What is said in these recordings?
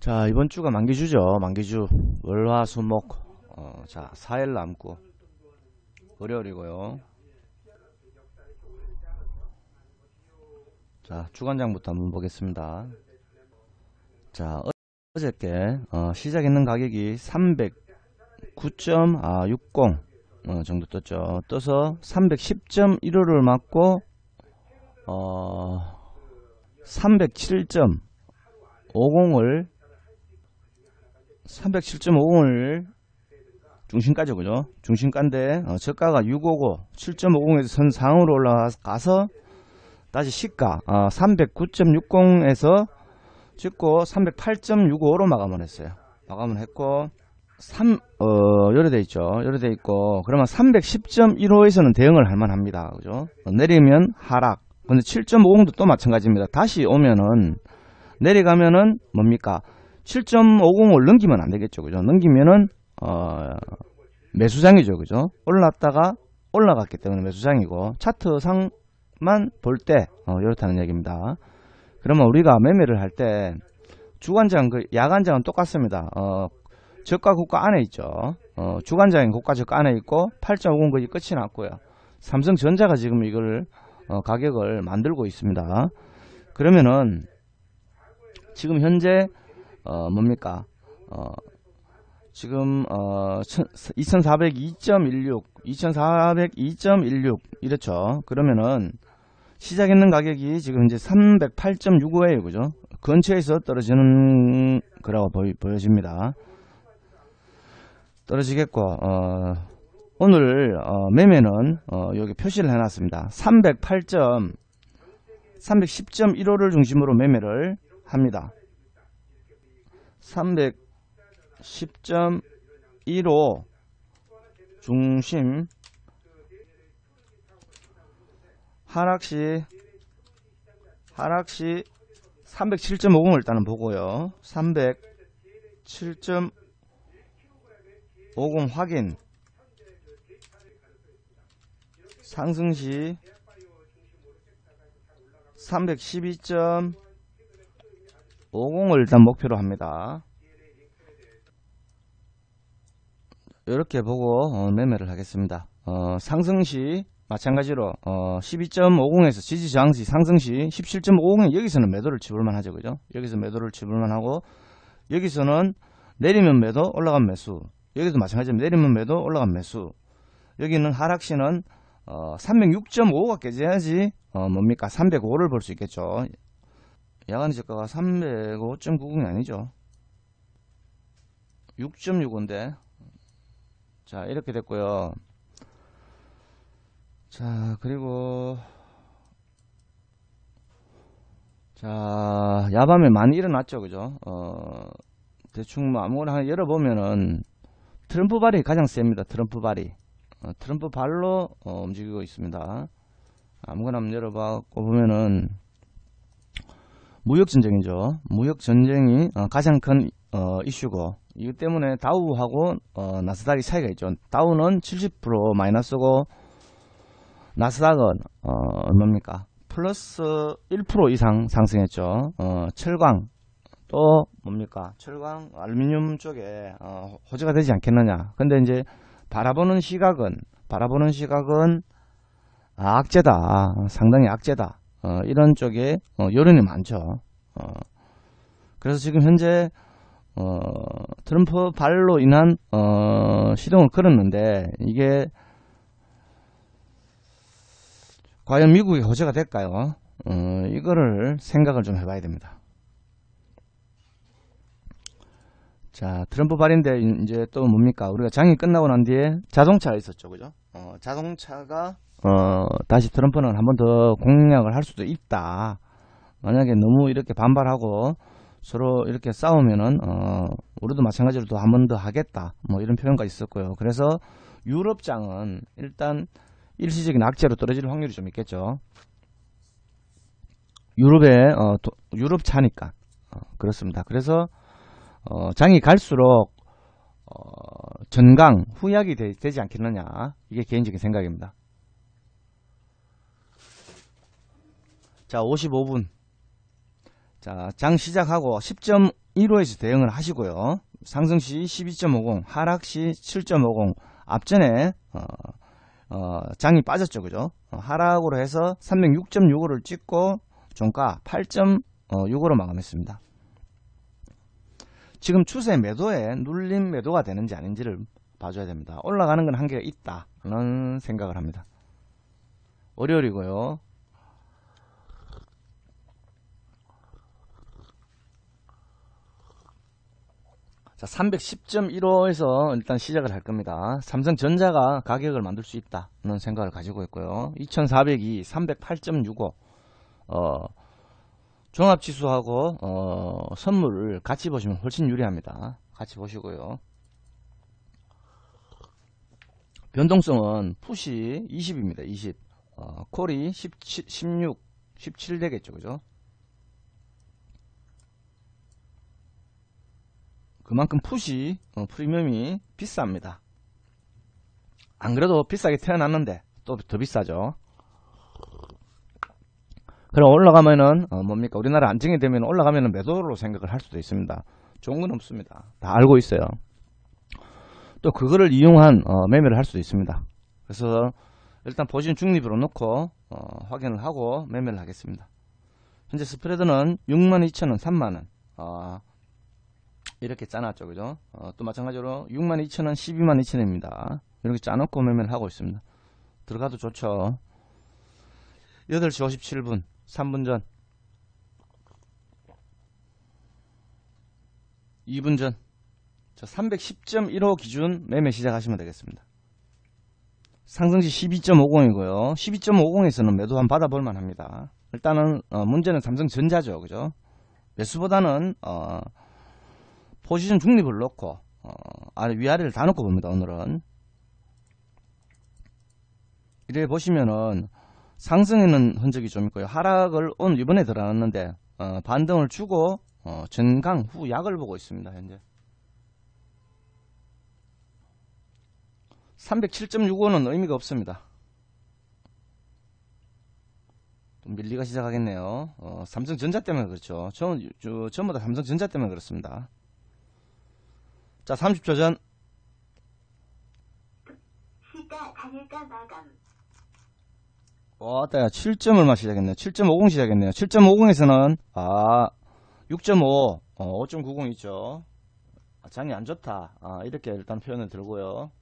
자 이번 주가 만기주죠 만기주 월화수목 어, 자 4일 남고 월요일이고요 자 주간장부터 한번 보겠습니다 자 어저께 어, 시작했는 가격이 309.60 어, 정도 떴죠 떠서 310.15를 맞고 어, 307.50을 307.50을 중심가죠 그죠 중심가인데 어, 저가가 655 7.50에서 선 상으로 올라가서 다시 시가 어, 309.60에서 찍고 308.65로 마감을 했어요 마감을 했고 3 어, 요래돼 있죠 요래돼 있고 그러면 310.15에서는 대응을 할 만합니다 그죠 내리면 하락 근데 7.50도 또 마찬가지입니다 다시 오면은 내려가면은 뭡니까 7.50을 넘기면 안 되겠죠. 그죠? 넘기면은 어, 매수장이죠. 그죠? 올랐다가 올라갔기 때문에 매수장이고 차트상만 볼때 어, 이렇다는 얘기입니다. 그러면 우리가 매매를 할 때 주간장, 그 야간장은 똑같습니다. 어, 저가 고가 안에 있죠. 어, 주간장인 고가 저가 안에 있고 8.50 거기 끝이 났고요. 삼성전자가 지금 이걸 어, 가격을 만들고 있습니다. 그러면은 지금 현재 어, 뭡니까? 어, 지금 어, 2402.16 2402.16 이렇죠. 그러면은 시작했는 가격이 지금 이제 3 0 8 6 5에요 그죠? 근처에서 떨어지는 거라고 보이, 보여집니다. 떨어지겠고 어, 오늘 어, 매매는 어, 여기 표시를 해놨습니다. 308. 310.15를 중심으로 매매를 합니다. 310.15 중심 하락시 하락시 307.50을 일단은 보고요. 307.50 확인 상승시 312. 50을 일단 목표로 합니다. 이렇게 보고 어, 매매를 하겠습니다. 어, 상승시 마찬가지로 어, 12.50에서 지지 저항시 상승시 17.50에 여기서는 매도를 집을만 하죠. 그죠? 여기서 매도를 집을만 하고 여기서는 내리면 매도 올라간 매수 여기도 마찬가지로 내리면 매도 올라간 매수 여기는 하락시는 어, 306.5가 깨져야지 어, 뭡니까 305를 볼 수 있겠죠. 야간지가가 305.90이 아니죠 6.65인데 자 이렇게 됐고요 자 그리고 자 야밤에 많이 일어났죠 그죠 어 대충 뭐 아무거나 열어보면은 트럼프 발이 가장 셉니다 트럼프 발이 어, 트럼프 발로 어, 움직이고 있습니다 아무거나 열어봐 보면은 무역전쟁이죠. 무역전쟁이 어, 가장 큰 어, 이슈고 이것 때문에 다우하고 어, 나스닥이 차이가 있죠. 다우는 70% 마이너스고 나스닥은 어, 얼마입니까? 플러스 1% 이상 상승했죠. 어, 철광또 뭡니까? 철광 알루미늄 쪽에 어, 호재가 되지 않겠느냐. 근데 이제 바라보는 시각은 바라보는 시각은 아, 악재다. 상당히 악재다. 어, 이런 쪽에 어, 여론이 많죠. 어, 그래서 지금 현재 어, 트럼프 발로 인한 어, 시동을 걸었는데 이게 과연 미국의 호재가 될까요? 어, 이거를 생각을 좀 해봐야 됩니다. 자 트럼프 발인데 이제 또 뭡니까 우리가 장이 끝나고 난 뒤에 자동차가 있었죠 그죠 어, 자동차가 어, 다시 트럼프는 한 번 더 공략을 할 수도 있다. 만약에 너무 이렇게 반발하고 서로 이렇게 싸우면은 어, 우리도 마찬가지로 또한번 더 하겠다. 뭐 이런 표현가 있었고요. 그래서 유럽장은 일단 일시적인 악재로 떨어질 확률이 좀 있겠죠. 유럽에 어, 도, 유럽 차니까 어, 그렇습니다. 그래서 어, 장이 갈수록 어, 전강 후약이 되, 되지 않겠느냐 이게 개인적인 생각입니다. 자 55분 자장 시작하고 10.15에서 대응을 하시고요 상승시 12.50 하락시 7.50 앞전에 어, 어, 장이 빠졌죠 그죠 어, 하락으로 해서 306.65를 찍고 종가 8.65로 어, 마감했습니다 지금 추세 매도에 눌림 매도가 되는지 아닌지를 봐줘야 됩니다 올라가는 건 한계가 있다는 생각을 합니다 월요일이고요 자 310.15에서 일단 시작을 할 겁니다. 삼성전자가 가격을 만들 수 있다는 생각을 가지고 있고요. 2402, 308.65 어, 종합지수하고 어, 선물을 같이 보시면 훨씬 유리합니다. 같이 보시고요. 변동성은 푸시 20입니다. 20. 어, 콜이 17, 16, 17 되겠죠. 그죠? 그만큼 풋이 어, 프리미엄이 비쌉니다 안 그래도 비싸게 태어났는데 또 더 비싸죠 그럼 올라가면은 어, 뭡니까 우리나라 안정이 되면 올라가면은 매도로 생각을 할 수도 있습니다 좋은 건 없습니다 다 알고 있어요 또 그거를 이용한 어, 매매를 할 수도 있습니다 그래서 일단 보신 중립으로 놓고 어, 확인을 하고 매매를 하겠습니다 현재 스프레드는 62,000원 3만원 어, 이렇게 짜놨죠. 그죠? 어, 또 마찬가지로 62,000원, 122,000원입니다. 이렇게 짜놓고 매매를 하고 있습니다. 들어가도 좋죠. 8시 57분, 3분 전, 2분 전, 310.15 기준 매매 시작하시면 되겠습니다. 상승시 12.50이고요. 12.50에서는 매도 한 받아볼 만합니다. 일단은 어, 문제는 삼성전자죠. 그죠? 매수보다는 어, 포지션 중립을 놓고 어, 아래 위아래를 다 놓고 봅니다. 오늘은 이래 보시면은 상승에는 흔적이 좀 있고요. 하락을 오늘 이번에 들어놨는데 어, 반등을 주고 어, 전강 후 약을 보고 있습니다. 현재 307.65는 의미가 없습니다. 밀리가 시작하겠네요. 어, 삼성전자 때문에 그렇죠. 전, 저, 전부 다 삼성전자 때문에 그렇습니다. 자, 30초 전. 시다 야, 7점 얼마 시작했네요. 7.50 시작했네요. 7.50에서는, 아, 6.5, 어, 5.90 있죠. 아, 장이 안 좋다. 아, 이렇게 일단 표현을 들고요.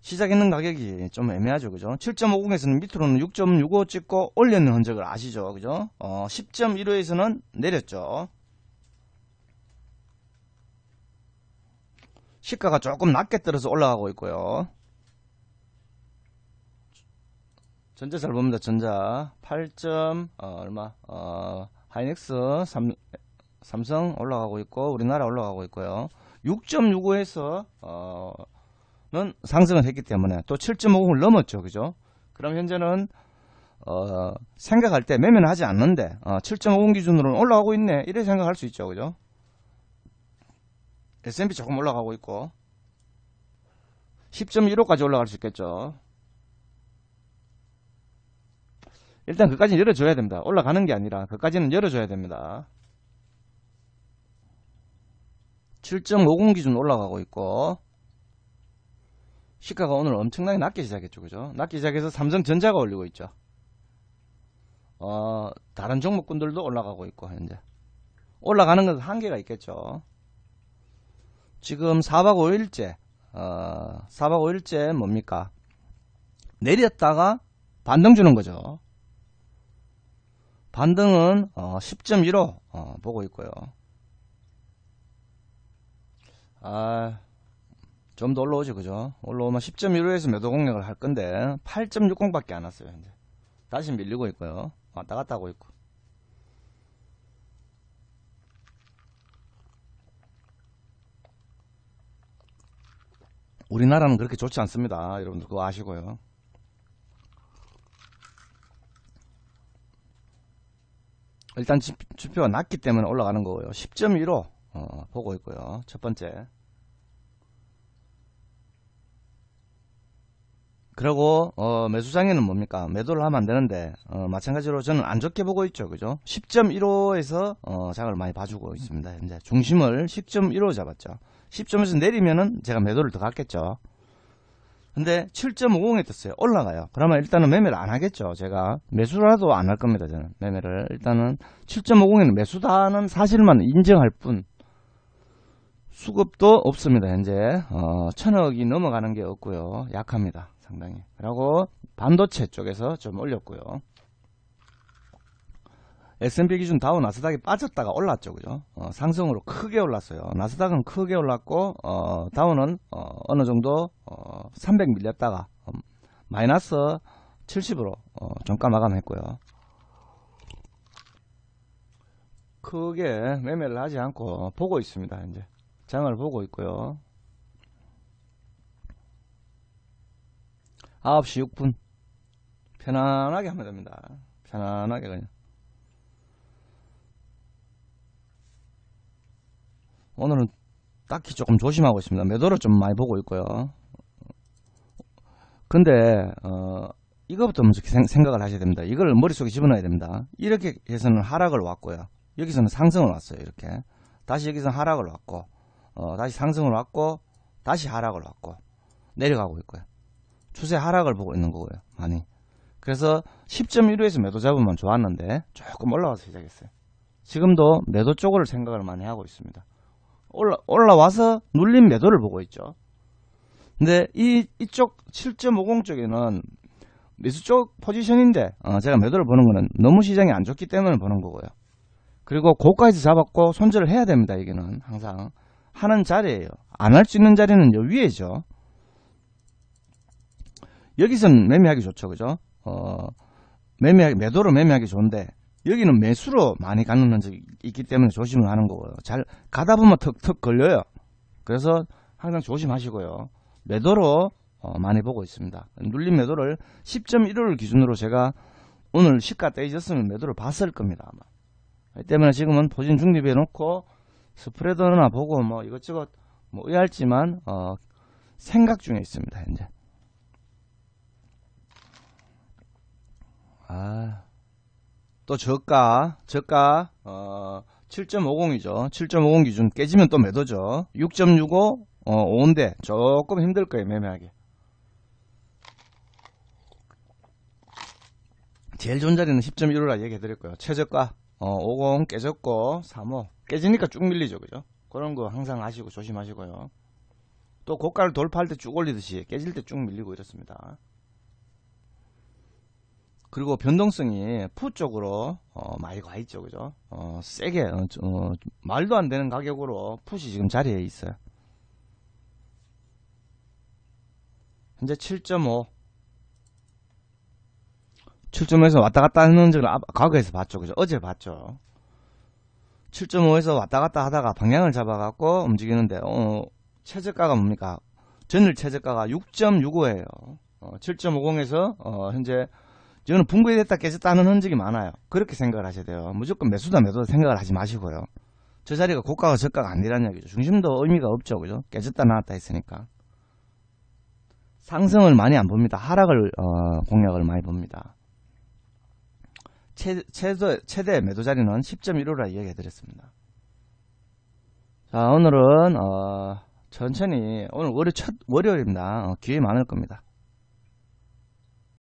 시작했는 가격이 좀 애매하죠 그죠 7.50에서는 밑으로는 6.65 찍고 올리는 흔적을 아시죠 그죠 어, 10.15에서는 내렸죠 시가가 조금 낮게 떨어서 올라가고 있고요. 전자 잘 봅니다. 전자 8. 어, 얼마? 어, 하이닉스 3, 삼성 올라가고 있고 우리나라 올라가고 있고요. 6.65에서 어, 는 상승을 했기 때문에 또 7.50을 넘었죠. 그죠? 그럼 현재는 어, 생각할 때 매매는 하지 않는데 어, 7.5 기준으로는 올라가고 있네. 이래 생각할 수 있죠. 그죠? S&P 조금 올라가고 있고 10.15까지 올라갈 수 있겠죠. 일단 그까지는 열어줘야 됩니다. 올라가는 게 아니라 그까지는 열어줘야 됩니다. 7.50 기준 올라가고 있고 시가가 오늘 엄청나게 낮게 시작했죠. 그죠? 낮게 시작해서 삼성전자가 올리고 있죠. 어, 다른 종목군들도 올라가고 있고 현재 올라가는 것은 한계가 있겠죠. 지금 4박 5일째 어, 4박 5일째 뭡니까 내렸다가 반등 주는 거죠 반등은 어, 10.15 어, 보고 있고요 아, 좀 더 올라오죠 그죠 올라오면 10.15에서 매도 공략을 할 건데 8.60밖에 안 왔어요 현재 다시 밀리고 있고요 왔다 갔다 하고 있고 우리나라는 그렇게 좋지 않습니다. 여러분들 그거 아시고요. 일단 지표가 낮기 때문에 올라가는 거고요. 10.15 어, 보고 있고요. 첫 번째. 그리고 어, 매수장에는 뭡니까 매도를 하면 안 되는데 어, 마찬가지로 저는 안 좋게 보고 있죠 그죠 10.15에서 어, 장을 많이 봐주고 있습니다 현재 중심을 10.15 잡았죠 10점에서 내리면은 제가 매도를 더 갔겠죠 근데 7.50에 떴어요 올라가요 그러면 일단은 매매를 안 하겠죠 제가 매수라도 안 할 겁니다 저는 매매를 일단은 7.50에는 매수다는 사실만 인정할 뿐 수급도 없습니다 현재 어, 천억이 넘어가는 게 없고요 약합니다 상당히. 그리고 반도체 쪽에서 좀 올렸고요. S&P 기준 다우 나스닥이 빠졌다가 올랐죠. 그죠? 어, 상승으로 크게 올랐어요. 나스닥은 크게 올랐고 어, 다우는 어, 느 정도 어, 300 밀렸다가 어, 마이너스 70으로 어, 종가 마감했고요. 크게 매매를 하지 않고 보고 있습니다. 이제 장을 보고 있고요. 9시 6분 편안하게 하면 됩니다 편안하게 그냥 오늘은 딱히 조금 조심하고 있습니다 매도를 좀 많이 보고 있고요 근데 어, 이거부터 먼저 생각을 하셔야 됩니다 이걸 머릿속에 집어넣어야 됩니다 이렇게 해서는 하락을 왔고요 여기서는 상승을 왔어요 이렇게 다시 여기서 는 하락을 왔고 어, 다시 상승을 왔고 다시 하락을 왔고 내려가고 있고요 추세 하락을 보고 있는 거고요. 많이. 그래서 10.15에서 매도 잡으면 좋았는데 조금 올라와서 시작했어요. 지금도 매도 쪽을 생각을 많이 하고 있습니다. 올라, 올라와서 눌린 매도를 보고 있죠. 근데 이, 이쪽 7.50 쪽에는 매수 쪽 포지션인데 어, 제가 매도를 보는 거는 너무 시장이 안 좋기 때문에 보는 거고요. 그리고 고가에서 잡았고 손절을 해야 됩니다. 여기는 항상 하는 자리예요. 안 할 수 있는 자리는 요 위에죠. 여기서는 매매하기 좋죠. 그죠? 어, 매매, 매도로 매매하기 좋은데, 여기는 매수로 많이 가는 흔적이 있기 때문에 조심을 하는 거고요. 잘, 가다 보면 턱턱 걸려요. 그래서 항상 조심하시고요. 매도로 어, 많이 보고 있습니다. 눌린 매도를 10.15를 기준으로 제가 오늘 시가 떼 잊었으면 매도를 봤을 겁니다. 아마. 때문에 지금은 보진 중립해 놓고 스프레드나 보고 뭐 이것저것 뭐의할지만 어, 생각 중에 있습니다. 현재. 아, 또 저가, 저가, 어, 7.50이죠. 7.50 기준 깨지면 또 매도죠. 6.65, 어, 5인데 조금 힘들 거예요, 매매하기. 제일 좋은 자리는 10.15라 얘기해 드렸고요. 최저가 어, 50 깨졌고 35 깨지니까 쭉 밀리죠. 그죠? 그런 거 항상 아시고 조심하시고요. 또 고가를 돌파할 때 쭉 올리듯이 깨질 때 쭉 밀리고 이렇습니다. 그리고 변동성이 푸 쪽으로 어, 많이 가 있죠, 그죠? 어, 세게 어, 어, 말도 안 되는 가격으로 푸시 지금 자리에 있어요. 현재 7.5 7.5에서 왔다 갔다 하는지를 과거에서 봤죠, 그죠? 어제 봤죠. 7.5에서 왔다 갔다 하다가 방향을 잡아갖고 움직이는데 어, 최저가가 뭡니까? 전일 최저가가 6.65예요. 어, 7.50에서 어, 현재 저는 분배됐다 깨졌다 하는 흔적이 많아요. 그렇게 생각을 하셔야 돼요. 무조건 매수다 매도다 생각을 하지 마시고요. 저 자리가 고가와 저가가 아니라는 얘기죠. 중심도 의미가 없죠. 그죠? 깨졌다 나왔다 했으니까. 상승을 많이 안 봅니다. 하락을 어, 공략을 많이 봅니다. 최, 최대, 최대 매도 자리는 10.15라 이야기해드렸습니다. 자 오늘은 어, 천천히 오늘 월요 첫 월요일입니다. 어, 기회 많을 겁니다.